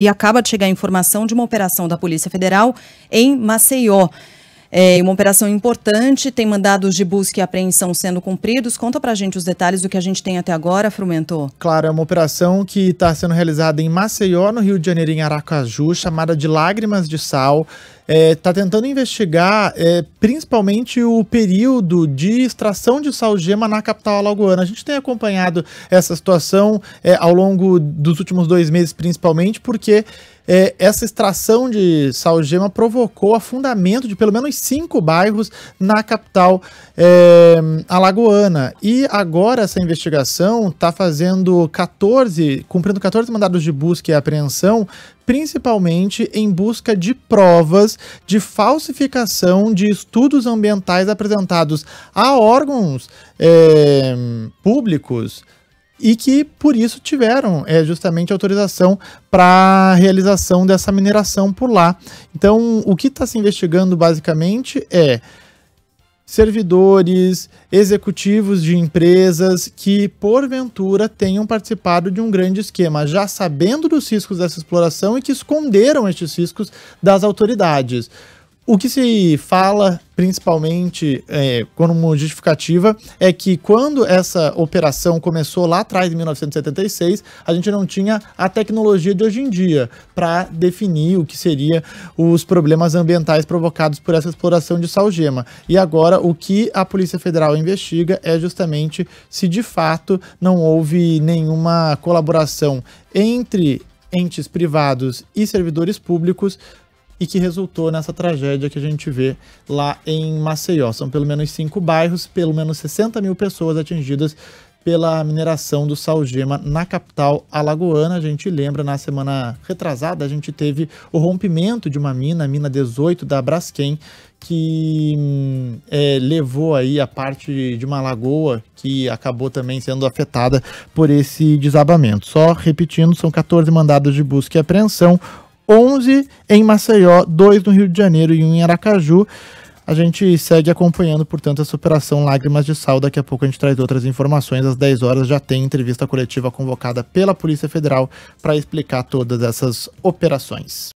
e acaba de chegar a informação de uma operação da Polícia Federal em Maceió. É uma operação importante, tem mandados de busca e apreensão sendo cumpridos. Conta pra gente os detalhes do que a gente tem até agora, Frumentor. Claro, é uma operação que está sendo realizada em Maceió, no Rio de Janeiro, em Aracaju, chamada de Lágrimas de Sal está é, tá tentando investigar é, principalmente o período de extração de salgema na capital alagoana. A gente tem acompanhado essa situação é, ao longo dos últimos dois meses, principalmente, porque é, essa extração de salgema provocou afundamento de pelo menos cinco bairros na capital é, alagoana. E agora essa investigação está fazendo 14, cumprindo 14 mandados de busca e apreensão principalmente em busca de provas de falsificação de estudos ambientais apresentados a órgãos é, públicos e que por isso tiveram é, justamente autorização para realização dessa mineração por lá. Então, o que está se investigando basicamente é servidores, executivos de empresas que, porventura, tenham participado de um grande esquema, já sabendo dos riscos dessa exploração e que esconderam estes riscos das autoridades. O que se fala, principalmente é, como justificativa, é que quando essa operação começou lá atrás, em 1976, a gente não tinha a tecnologia de hoje em dia para definir o que seria os problemas ambientais provocados por essa exploração de salgema. E agora o que a Polícia Federal investiga é justamente se de fato não houve nenhuma colaboração entre entes privados e servidores públicos e que resultou nessa tragédia que a gente vê lá em Maceió. São pelo menos cinco bairros, pelo menos 60 mil pessoas atingidas pela mineração do salgema na capital alagoana. A gente lembra, na semana retrasada, a gente teve o rompimento de uma mina, a mina 18 da Braskem, que hum, é, levou aí a parte de uma lagoa que acabou também sendo afetada por esse desabamento. Só repetindo, são 14 mandados de busca e apreensão, 11 em Maceió, 2 no Rio de Janeiro e 1 em Aracaju. A gente segue acompanhando, portanto, essa operação Lágrimas de Sal. Daqui a pouco a gente traz outras informações. Às 10 horas já tem entrevista coletiva convocada pela Polícia Federal para explicar todas essas operações.